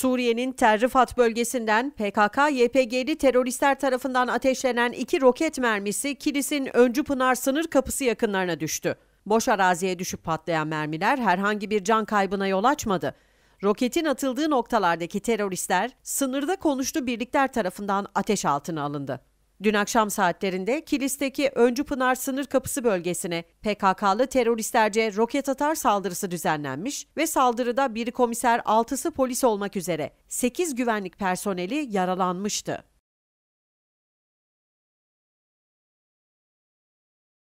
Suriye'nin Terrifat bölgesinden PKK-YPG'li teröristler tarafından ateşlenen iki roket mermisi Kilis'in Öncü Pınar sınır kapısı yakınlarına düştü. Boş araziye düşüp patlayan mermiler herhangi bir can kaybına yol açmadı. Roketin atıldığı noktalardaki teröristler sınırda konuştu birlikler tarafından ateş altına alındı. Dün akşam saatlerinde Kilis'teki Öncü Pınar sınır kapısı bölgesine PKK'lı teröristlerce roket atar saldırısı düzenlenmiş ve saldırıda biri komiser 6'sı polis olmak üzere 8 güvenlik personeli yaralanmıştı.